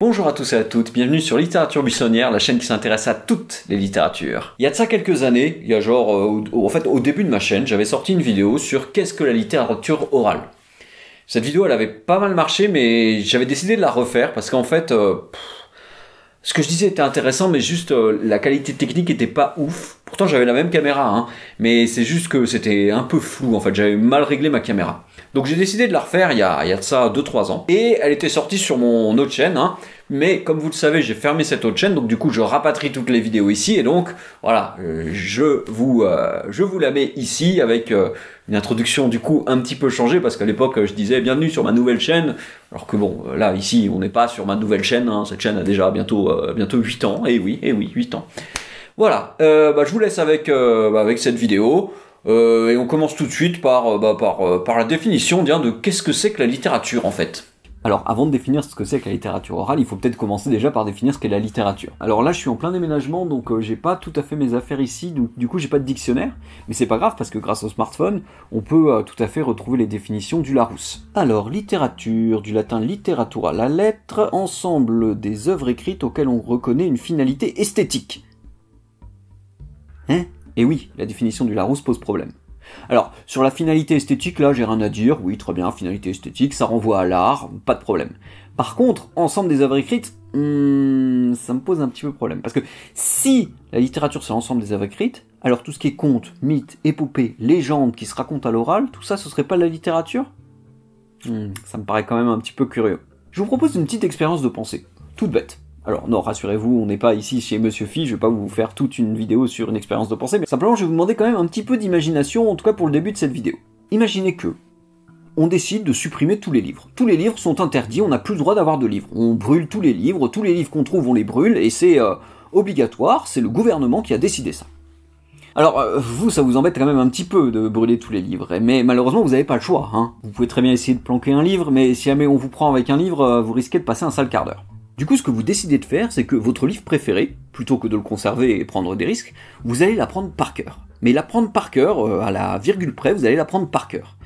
Bonjour à tous et à toutes, bienvenue sur Littérature Buissonnière, la chaîne qui s'intéresse à toutes les littératures. Il y a de ça quelques années, il y a genre, euh, en fait au début de ma chaîne, j'avais sorti une vidéo sur qu'est-ce que la littérature orale. Cette vidéo elle avait pas mal marché mais j'avais décidé de la refaire parce qu'en fait, euh, ce que je disais était intéressant mais juste euh, la qualité technique était pas ouf. Pourtant j'avais la même caméra, hein, mais c'est juste que c'était un peu flou en fait, j'avais mal réglé ma caméra. Donc j'ai décidé de la refaire il y a, il de ça 2-3 ans. Et elle était sortie sur mon autre chaîne. Hein. Mais comme vous le savez, j'ai fermé cette autre chaîne, donc du coup je rapatrie toutes les vidéos ici. Et donc voilà, euh, je vous, euh, je vous la mets ici avec euh, une introduction du coup un petit peu changée parce qu'à l'époque je disais bienvenue sur ma nouvelle chaîne. Alors que bon, là ici on n'est pas sur ma nouvelle chaîne. Hein. Cette chaîne a déjà bientôt, bientôt 8 ans. Et eh oui, et eh oui, 8 ans. Voilà, bah, je vous laisse avec, bah, avec cette vidéo. Euh, et on commence tout de suite par, euh, bah, euh, par, la définition de qu'est-ce que c'est que la littérature en fait. Alors, avant de définir ce que c'est que la littérature orale, il faut peut-être commencer déjà par définir ce qu'est la littérature. Alors là, je suis en plein déménagement, donc j'ai pas tout à fait mes affaires ici, du coup, j'ai pas de dictionnaire, mais c'est pas grave parce que grâce au smartphone, on peut tout à fait retrouver les définitions du Larousse. Alors, littérature, du latin literatura, la lettre, ensemble des œuvres écrites auxquelles on reconnaît une finalité esthétique. Hein et oui, la définition du Larousse pose problème. Alors, sur la finalité esthétique, là, j'ai rien à dire. Oui, très bien, finalité esthétique, ça renvoie à l'art, pas de problème. Par contre, ensemble des œuvres écrites, hmm, ça me pose un petit peu problème. Parce que si la littérature, c'est l'ensemble des œuvres écrites, alors tout ce qui est conte, mythe, épopée, légende qui se raconte à l'oral, tout ça, ce serait pas de la littérature hmm, Ça me paraît quand même un petit peu curieux. Je vous propose une petite expérience de pensée, toute bête. Alors non, rassurez-vous, on n'est pas ici chez Monsieur Phi, je vais pas vous faire toute une vidéo sur une expérience de pensée, mais simplement je vais vous demander quand même un petit peu d'imagination, en tout cas pour le début de cette vidéo. Imaginez que on décide de supprimer tous les livres. Tous les livres sont interdits, on n'a plus le droit d'avoir de livres. On brûle tous les livres, tous les livres qu'on trouve, on les brûle, et c'est euh, obligatoire, c'est le gouvernement qui a décidé ça. Alors, euh, vous, ça vous embête quand même un petit peu de brûler tous les livres, eh, mais malheureusement, vous n'avez pas le choix. Hein. Vous pouvez très bien essayer de planquer un livre, mais si jamais on vous prend avec un livre, euh, vous risquez de passer un sale quart d'heure. Du coup, ce que vous décidez de faire, c'est que votre livre préféré, plutôt que de le conserver et prendre des risques, vous allez l'apprendre par cœur. Mais l'apprendre par cœur, euh, à la virgule près, vous allez l'apprendre par cœur.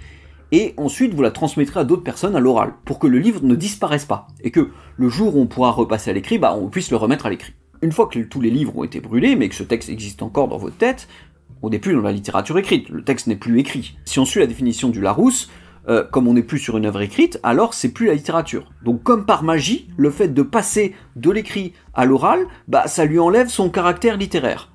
Et ensuite, vous la transmettrez à d'autres personnes à l'oral, pour que le livre ne disparaisse pas, et que le jour où on pourra repasser à l'écrit, bah, on puisse le remettre à l'écrit. Une fois que tous les livres ont été brûlés, mais que ce texte existe encore dans votre tête, on n'est plus dans la littérature écrite, le texte n'est plus écrit. Si on suit la définition du Larousse, euh, comme on n'est plus sur une œuvre écrite, alors c'est plus la littérature. Donc comme par magie, le fait de passer de l'écrit à l'oral, bah ça lui enlève son caractère littéraire.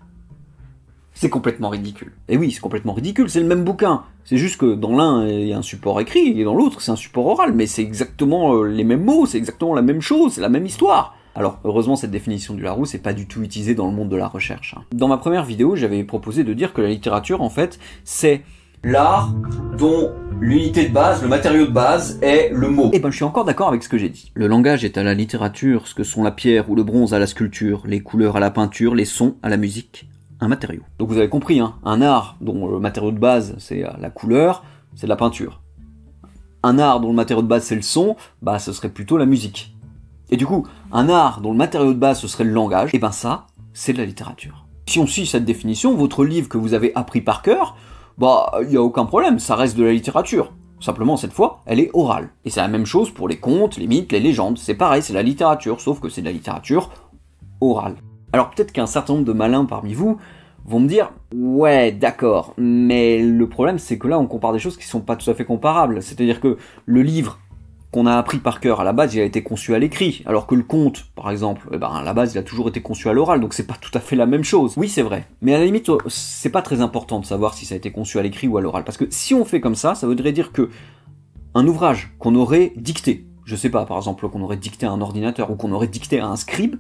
C'est complètement ridicule. Et oui, c'est complètement ridicule, c'est le même bouquin. C'est juste que dans l'un, il y a un support écrit, et dans l'autre, c'est un support oral, mais c'est exactement euh, les mêmes mots, c'est exactement la même chose, c'est la même histoire. Alors, heureusement, cette définition du Larousse n'est pas du tout utilisée dans le monde de la recherche. Hein. Dans ma première vidéo, j'avais proposé de dire que la littérature, en fait, c'est L'art dont l'unité de base, le matériau de base est le mot. Et eh ben, je suis encore d'accord avec ce que j'ai dit. Le langage est à la littérature ce que sont la pierre ou le bronze à la sculpture, les couleurs à la peinture, les sons à la musique, un matériau. Donc vous avez compris, hein, un art dont le matériau de base c'est euh, la couleur, c'est de la peinture. Un art dont le matériau de base c'est le son, bah ce serait plutôt la musique. Et du coup, un art dont le matériau de base ce serait le langage, et eh ben ça, c'est de la littérature. Si on suit cette définition, votre livre que vous avez appris par cœur, bah, il n'y a aucun problème, ça reste de la littérature. Simplement, cette fois, elle est orale. Et c'est la même chose pour les contes, les mythes, les légendes. C'est pareil, c'est la littérature, sauf que c'est de la littérature orale. Alors peut-être qu'un certain nombre de malins parmi vous vont me dire ouais d'accord mais le problème c'est que là on compare des choses qui sont pas tout à fait comparables c'est à dire que le livre qu'on a appris par cœur à la base, il a été conçu à l'écrit, alors que le conte, par exemple, eh ben, à la base, il a toujours été conçu à l'oral, donc c'est pas tout à fait la même chose. Oui, c'est vrai. Mais à la limite, euh, c'est pas très important de savoir si ça a été conçu à l'écrit ou à l'oral, parce que si on fait comme ça, ça voudrait dire que un ouvrage qu'on aurait dicté, je sais pas, par exemple, qu'on aurait dicté à un ordinateur ou qu'on aurait dicté à un scribe,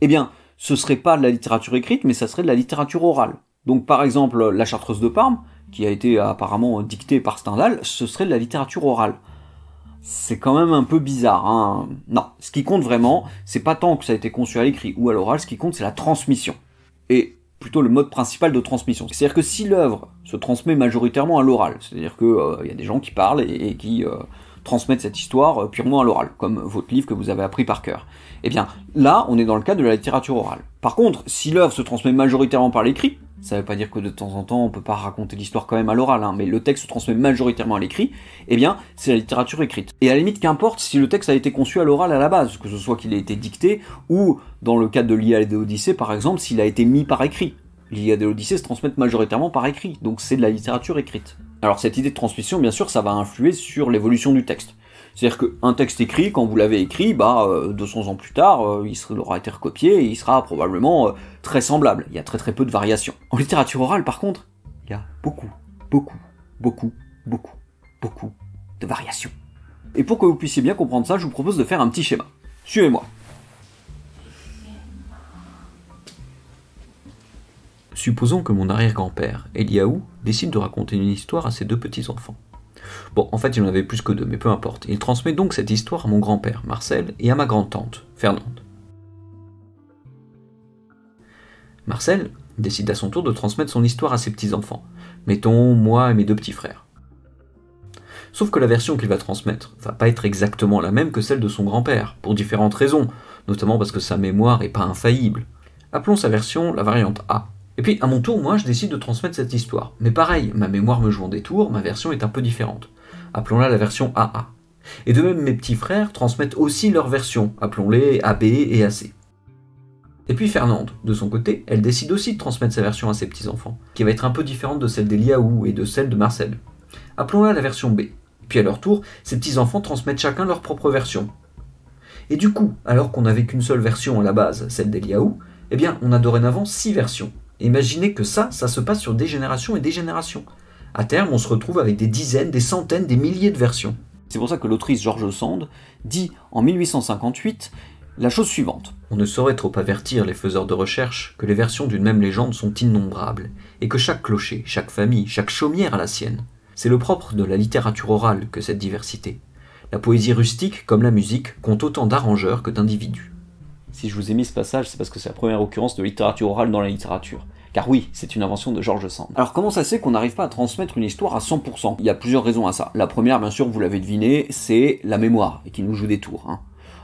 eh bien, ce serait pas de la littérature écrite, mais ça serait de la littérature orale. Donc, par exemple, La Chartreuse de Parme, qui a été apparemment dictée par Stendhal, ce serait de la littérature orale c'est quand même un peu bizarre. Hein. Non, ce qui compte vraiment, c'est pas tant que ça a été conçu à l'écrit ou à l'oral, ce qui compte c'est la transmission. Et plutôt le mode principal de transmission. C'est-à-dire que si l'œuvre se transmet majoritairement à l'oral, c'est-à-dire qu'il euh, y a des gens qui parlent et, qui euh, transmettent cette histoire euh, purement à l'oral, comme votre livre que vous avez appris par cœur, eh bien là, on est dans le cas de la littérature orale. Par contre, si l'œuvre se transmet majoritairement par l'écrit, ça ne veut pas dire que de temps en temps on peut pas raconter l'histoire quand même à l'oral, hein, mais le texte se transmet majoritairement à l'écrit, eh bien c'est la littérature écrite. Et à la limite qu'importe si le texte a été conçu à l'oral à la base, que ce soit qu'il ait été dicté, ou dans le cas de l'Iliade et l'Odyssée par exemple, s'il a été mis par écrit. L'Iliade et l'Odyssée se transmettent majoritairement par écrit, donc c'est de la littérature écrite. Alors cette idée de transmission, bien sûr, ça va influer sur l'évolution du texte. C'est-à-dire qu'un texte écrit, quand vous l'avez écrit, bah, 200 euh, ans plus tard, euh, il aura été recopié et il sera probablement euh, très semblable. Il y a très très peu de variations. En littérature orale, par contre, il y a beaucoup, beaucoup, beaucoup, beaucoup, beaucoup de variations. Et pour que vous puissiez bien comprendre ça, je vous propose de faire un petit schéma. Suivez-moi. Supposons que mon arrière-grand-père, Eliaou, décide de raconter une histoire à ses deux petits-enfants. Bon, en fait, il en avait plus que deux, mais peu importe. Il transmet donc cette histoire à mon grand-père, Marcel, et à ma grand-tante, Fernande. Marcel décide à son tour de transmettre son histoire à ses petits-enfants, mettons moi et mes deux petits frères. Sauf que la version qu'il va transmettre va pas être exactement la même que celle de son grand-père, pour différentes raisons, notamment parce que sa mémoire est pas infaillible. Appelons sa version la variante A, et puis, à mon tour, moi, je décide de transmettre cette histoire. Mais pareil, ma mémoire me joue en détour, ma version est un peu différente. Appelons-la la version AA. Et de même, mes petits frères transmettent aussi leur version, appelons-les AB et AC. Et puis Fernande, de son côté, elle décide aussi de transmettre sa version à ses petits-enfants, qui va être un peu différente de celle d'Eliaou et de celle de Marcel. Appelons-la la version B. Puis à leur tour, ces petits-enfants transmettent chacun leur propre version. Et du coup, alors qu'on n'avait qu'une seule version à la base, celle d'Eliaou, eh bien on a dorénavant 6 versions, Imaginez que ça, ça se passe sur des générations et des générations. À terme, on se retrouve avec des dizaines, des centaines, des milliers de versions. C'est pour ça que l'autrice George Sand dit en 1858 la chose suivante. On ne saurait trop avertir les faiseurs de recherche que les versions d'une même légende sont innombrables, et que chaque clocher, chaque famille, chaque chaumière a la sienne. C'est le propre de la littérature orale que cette diversité. La poésie rustique, comme la musique, compte autant d'arrangeurs que d'individus. Si je vous ai mis ce passage, c'est parce que c'est la première occurrence de littérature orale dans la littérature. Car oui, c'est une invention de George Sand. Alors comment ça se fait qu'on n'arrive pas à transmettre une histoire à 100% Il y a plusieurs raisons à ça. La première, bien sûr, vous l'avez deviné, c'est la mémoire, et qui nous joue des tours. Hein.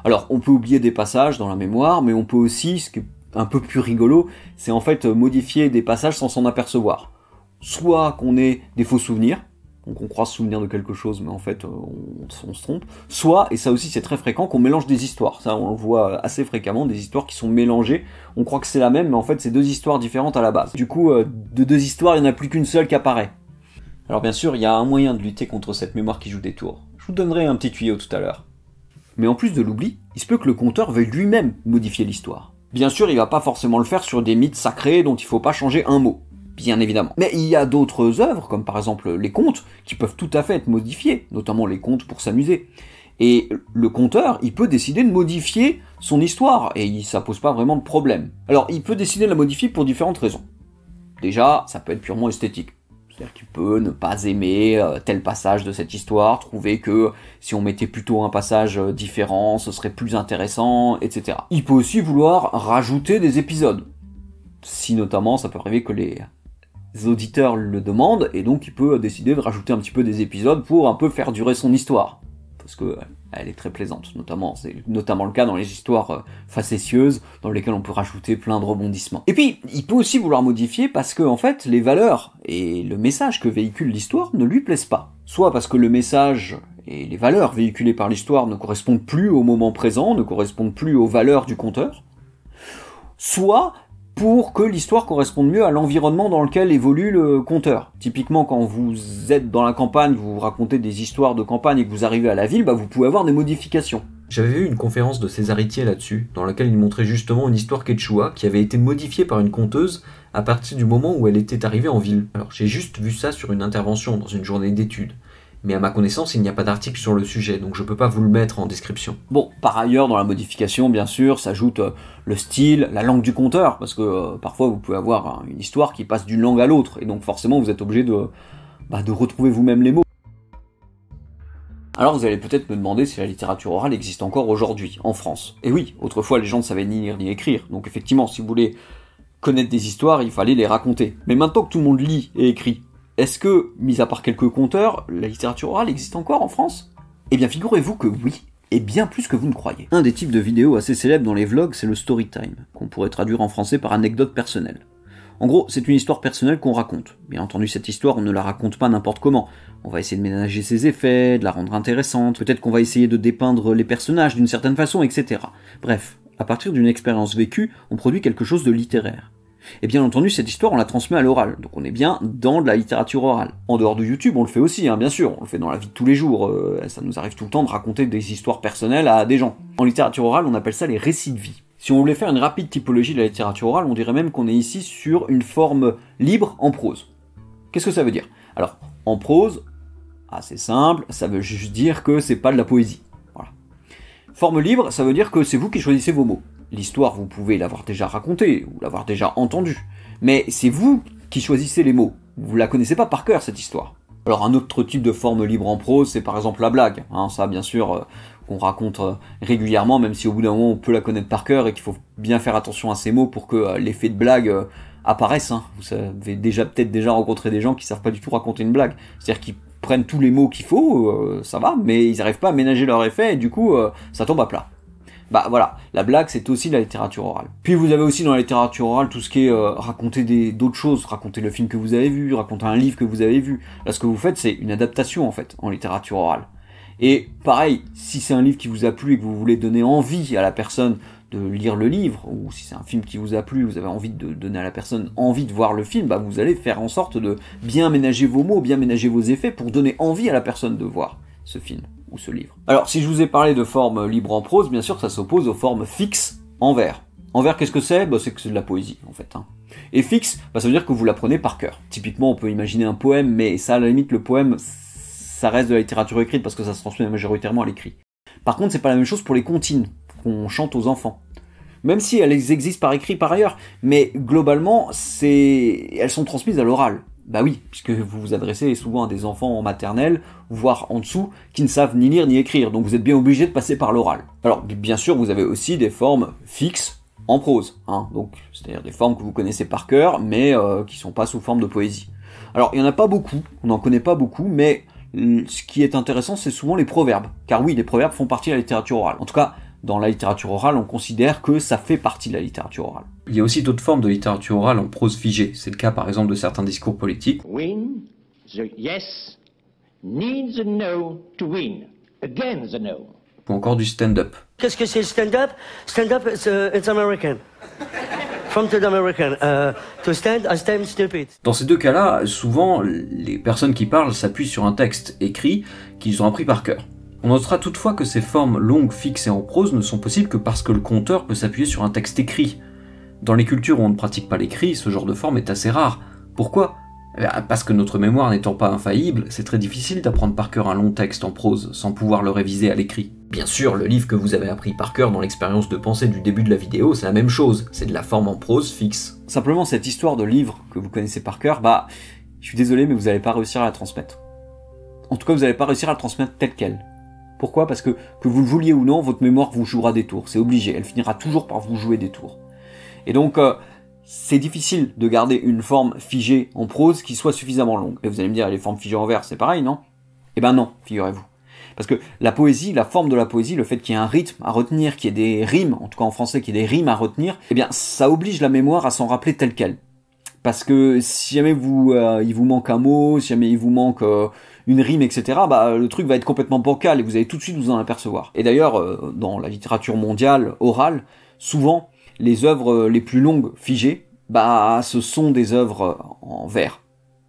Alors on peut oublier des passages dans la mémoire, mais on peut aussi, ce qui est un peu plus rigolo, c'est en fait euh, modifier des passages sans s'en apercevoir. Soit qu'on ait des faux souvenirs, donc on croit se souvenir de quelque chose, mais en fait euh, on, se trompe. Soit, et ça aussi c'est très fréquent, qu'on mélange des histoires. Ça on le voit assez fréquemment, des histoires qui sont mélangées. On croit que c'est la même, mais en fait c'est deux histoires différentes à la base. Du coup, euh, de deux histoires, il n'y en a plus qu'une seule qui apparaît. Alors bien sûr, il y a un moyen de lutter contre cette mémoire qui joue des tours. Je vous donnerai un petit tuyau tout à l'heure. Mais en plus de l'oubli, il se peut que le conteur veuille lui-même modifier l'histoire. Bien sûr, il va pas forcément le faire sur des mythes sacrés dont il faut pas changer un mot bien évidemment. Mais il y a d'autres œuvres, comme par exemple les contes, qui peuvent tout à fait être modifiées, notamment les contes pour s'amuser. Et le conteur, il peut décider de modifier son histoire, et ça pose pas vraiment de problème. Alors, il peut décider de la modifier pour différentes raisons. Déjà, ça peut être purement esthétique. C'est-à-dire qu'il peut ne pas aimer euh, tel passage de cette histoire, trouver que si on mettait plutôt un passage euh, différent, ce serait plus intéressant, etc. Il peut aussi vouloir rajouter des épisodes. Si notamment ça peut arriver que les auditeurs le demandent, et donc il peut décider de rajouter un petit peu des épisodes pour un peu faire durer son histoire. Parce que euh, elle est très plaisante, notamment. C'est notamment le cas dans les histoires euh, facétieuses, dans lesquelles on peut rajouter plein de rebondissements. Et puis, il peut aussi vouloir modifier parce que, en fait, les valeurs et le message que véhicule l'histoire ne lui plaisent pas. Soit parce que le message et les valeurs véhiculées par l'histoire ne correspondent plus au moment présent, ne correspondent plus aux valeurs du conteur. Soit pour que l'histoire corresponde mieux à l'environnement dans lequel évolue le conteur. Typiquement, quand vous êtes dans la campagne, vous racontez des histoires de campagne et que vous arrivez à la ville, bah, vous pouvez avoir des modifications. J'avais vu une conférence de César Itier là-dessus, dans laquelle il montrait justement une histoire quechua qui avait été modifiée par une conteuse à partir du moment où elle était arrivée en ville. Alors j'ai juste vu ça sur une intervention dans une journée d'études mais à ma connaissance, il n'y a pas d'article sur le sujet, donc je ne peux pas vous le mettre en description. Bon, par ailleurs, dans la modification, bien sûr, s'ajoute euh, le style, la langue du conteur, parce que euh, parfois vous pouvez avoir hein, une histoire qui passe d'une langue à l'autre, et donc forcément vous êtes obligé de, bah, de retrouver vous-même les mots. Alors vous allez peut-être me demander si la littérature orale existe encore aujourd'hui, en France. Et eh oui, autrefois les gens ne savaient ni lire ni écrire, donc effectivement, si vous voulez connaître des histoires, il fallait les raconter. Mais maintenant que tout le monde lit et écrit, est-ce que, mis à part quelques conteurs, la littérature orale existe encore en France Eh bien, figurez-vous que oui, et bien plus que vous ne croyez. Un des types de vidéos assez célèbres dans les vlogs, c'est le story time, qu'on pourrait traduire en français par anecdote personnelle. En gros, c'est une histoire personnelle qu'on raconte. Bien entendu, cette histoire, on ne la raconte pas n'importe comment. On va essayer de ménager ses effets, de la rendre intéressante, peut-être qu'on va essayer de dépeindre les personnages d'une certaine façon, etc. Bref, à partir d'une expérience vécue, on produit quelque chose de littéraire. Et bien entendu, cette histoire, on la transmet à l'oral. Donc on est bien dans de la littérature orale. En dehors de YouTube, on le fait aussi, hein, bien sûr. On le fait dans la vie de tous les jours. Euh, ça nous arrive tout le temps de raconter des histoires personnelles à des gens. En littérature orale, on appelle ça les récits de vie. Si on voulait faire une rapide typologie de la littérature orale, on dirait même qu'on est ici sur une forme libre en prose. Qu'est-ce que ça veut dire Alors, en prose, assez simple, ça veut juste dire que c'est pas de la poésie. Voilà. Forme libre, ça veut dire que c'est vous qui choisissez vos mots. L'histoire, vous pouvez l'avoir déjà racontée ou l'avoir déjà entendue. Mais c'est vous qui choisissez les mots. Vous la connaissez pas par cœur, cette histoire. Alors un autre type de forme libre en prose, c'est par exemple la blague. Hein. ça, bien sûr, euh, qu'on raconte euh, régulièrement, même si au bout d'un moment on peut la connaître par cœur et qu'il faut bien faire attention à ces mots pour que euh, l'effet de blague apparaisse. Hein. Vous avez déjà peut-être déjà rencontré des gens qui savent pas du tout raconter une blague, c'est-à-dire qu'ils prennent tous les mots qu'il faut, ça va, mais ils n'arrivent pas à ménager leur effet et du coup ça tombe à plat. Bah voilà, la blague c'est aussi la littérature orale. Puis vous avez aussi dans la littérature orale tout ce qui est euh, raconter des, d'autres choses, raconter le film que vous avez vu, raconter un livre que vous avez vu. Là ce que vous faites c'est une adaptation en fait en littérature orale. Et pareil, si c'est un livre qui vous a plu et que vous voulez donner envie à la personne de lire le livre, ou si c'est un film qui vous a plu, vous avez envie de donner à la personne envie de voir le film, bah vous allez faire en sorte de bien ménager vos mots, bien ménager vos effets pour donner envie à la personne de voir ce film ce livre. Alors, si je vous ai parlé de forme libre en prose, bien sûr, ça s'oppose aux formes fixes en vers. En vers, qu'est-ce que c'est bah, C'est que c'est de la poésie, en fait. Hein. Et fixe, bah, ça veut dire que vous l'apprenez par cœur. Typiquement, on peut imaginer un poème, mais ça, à la limite, le poème, ça reste de la littérature écrite parce que ça se transmet majoritairement à l'écrit. Par contre, c'est pas la même chose pour les comptines qu'on chante aux enfants. Même si elles existent par écrit par ailleurs, mais globalement, elles sont transmises à l'oral. Bah oui, puisque vous vous adressez souvent à des enfants en maternelle, voire en dessous, qui ne savent ni lire ni écrire, donc vous êtes bien obligé de passer par l'oral. Alors bien sûr, vous avez aussi des formes fixes en prose, hein, donc c'est-à-dire des formes que vous connaissez par cœur, mais qui euh, qui sont pas sous forme de poésie. Alors il n'y en a pas beaucoup, on n'en connaît pas beaucoup, mais ce qui est intéressant, c'est souvent les proverbes, car oui, les proverbes font partie de la littérature orale. En tout cas, dans la littérature orale, on considère que ça fait partie de la littérature orale. Il y a aussi d'autres formes de littérature orale en prose figée. C'est le cas par exemple de certains discours politiques. Win, yes, needs no to win, the no. Ou encore du stand-up. Qu'est-ce que c'est le stand-up Stand-up, it's, uh, American. From the American. Uh, to stand, I stand stupid. Dans ces deux cas-là, souvent, les personnes qui parlent s'appuient sur un texte écrit qu'ils ont appris par cœur. On notera toutefois que ces formes longues, fixes et en prose ne sont possibles que parce que le conteur peut s'appuyer sur un texte écrit. Dans les cultures où on ne pratique pas l'écrit, ce genre de forme est assez rare. Pourquoi eh parce que notre mémoire n'étant pas infaillible, c'est très difficile d'apprendre par cœur un long texte en prose sans pouvoir le réviser à l'écrit. Bien sûr, le livre que vous avez appris par cœur dans l'expérience de pensée du début de la vidéo, c'est la même chose, c'est de la forme en prose fixe. Simplement, cette histoire de livre que vous connaissez par cœur, bah, je suis désolé, mais vous n'allez pas réussir à la transmettre. En tout cas, vous n'allez pas réussir à la transmettre telle qu'elle. Pourquoi Parce que que vous le vouliez ou non, votre mémoire vous jouera des tours. C'est obligé. Elle finira toujours par vous jouer des tours. Et donc, euh, c'est difficile de garder une forme figée en prose qui soit suffisamment longue. Et vous allez me dire, les formes figées en vers, c'est pareil, non Eh ben non, figurez-vous. Parce que la poésie, la forme de la poésie, le fait qu'il y ait un rythme à retenir, qu'il y ait des rimes, en tout cas en français, qu'il y ait des rimes à retenir, eh bien, ça oblige la mémoire à s'en rappeler telle qu'elle. Parce que si jamais vous, euh, il vous manque un mot, si jamais il vous manque euh, une rime, etc., bah, euh, le truc va être complètement bancal et vous allez tout de suite vous en apercevoir. Et d'ailleurs, euh, dans la littérature mondiale, orale, souvent, les œuvres euh, les plus longues figées, bah, ce sont des œuvres en vers.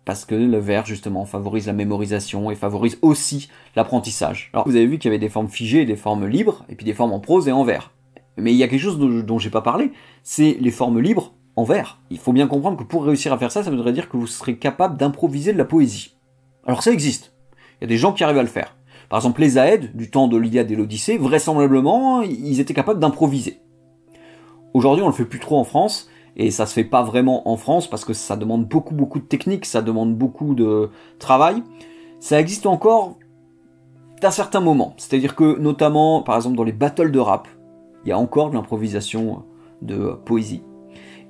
Parce que le vers, justement, favorise la mémorisation et favorise aussi l'apprentissage. Alors, vous avez vu qu'il y avait des formes figées des formes libres, et puis des formes en prose et en vers. Mais il y a quelque chose dont, dont j'ai pas parlé, c'est les formes libres en vers. Il faut bien comprendre que pour réussir à faire ça, ça voudrait dire que vous serez capable d'improviser de la poésie. Alors ça existe. Il y a des gens qui arrivent à le faire. Par exemple, les Aèdes, du temps de l'Iliade et l'Odyssée, vraisemblablement, ils étaient capables d'improviser. Aujourd'hui, on le fait plus trop en France, et ça se fait pas vraiment en France parce que ça demande beaucoup beaucoup de technique, ça demande beaucoup de travail. Ça existe encore à certain moments. C'est-à-dire que, notamment, par exemple, dans les battles de rap, il y a encore de l'improvisation de poésie.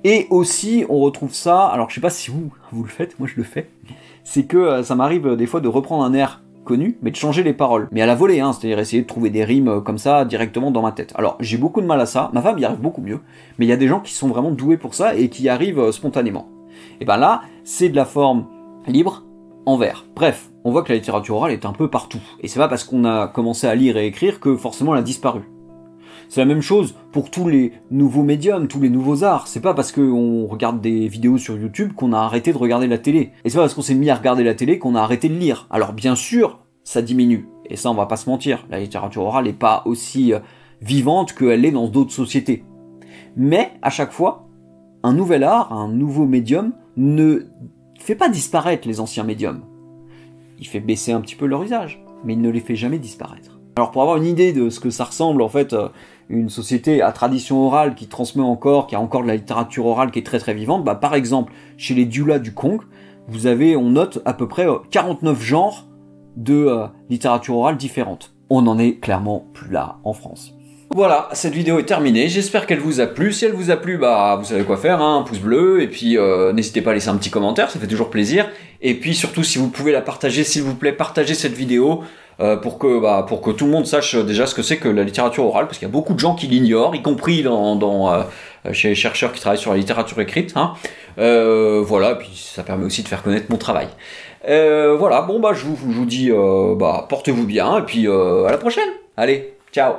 Et aussi, on retrouve ça, alors je sais pas si vous, vous le faites, moi je le fais, c'est que euh, ça m'arrive euh, des fois de reprendre un air connu, mais de changer les paroles. Mais à la volée, hein, c'est-à-dire essayer de trouver des rimes euh, comme ça directement dans ma tête. Alors j'ai beaucoup de mal à ça, ma femme y arrive beaucoup mieux, mais il y a des gens qui sont vraiment doués pour ça et qui arrivent spontanément. Et ben là, c'est de la forme libre en vers. Bref, on voit que la littérature orale est un peu partout. Et c'est pas parce qu'on a commencé à lire et écrire que forcément elle a disparu. C'est la même chose pour tous les nouveaux médiums, tous les nouveaux arts. C'est pas parce qu'on regarde des vidéos sur YouTube qu'on a arrêté de regarder la télé. Et c'est pas parce qu'on s'est mis à regarder la télé qu'on a arrêté de lire. Alors bien sûr, ça diminue. Et ça, on va pas se mentir. La littérature orale n'est pas aussi euh, vivante qu'elle est dans d'autres sociétés. Mais, à chaque fois, un nouvel art, un nouveau médium ne fait pas disparaître les anciens médiums. Il fait baisser un petit peu leur usage, mais il ne les fait jamais disparaître. Alors pour avoir une idée de ce que ça ressemble en fait euh, une société à tradition orale qui transmet encore, qui a encore de la littérature orale qui est très très vivante, bah par exemple chez les Dula du Kong, vous avez, on note à peu près 49 euh, genres de euh, littérature orale différente. On n'en est clairement plus là en France. Voilà, cette vidéo est terminée, j'espère qu'elle vous a plu, si elle vous a plu, bah vous savez quoi faire, un hein. pouce bleu, et puis n'hésitez pas à laisser un petit commentaire, ça fait toujours plaisir, et puis surtout, si vous pouvez la partager, s'il vous plaît, partagez cette vidéo. Euh, pour que bah, pour que tout le monde sache euh, déjà ce que c'est que la littérature orale, parce qu'il y a beaucoup de gens qui l'ignorent, y compris dans, euh, chez les chercheurs qui travaillent sur la littérature écrite. Hein. voilà, et puis ça permet aussi de faire connaître mon travail. voilà, bon bah je vous, je vous dis bah portez-vous bien et puis à la prochaine. Allez, ciao.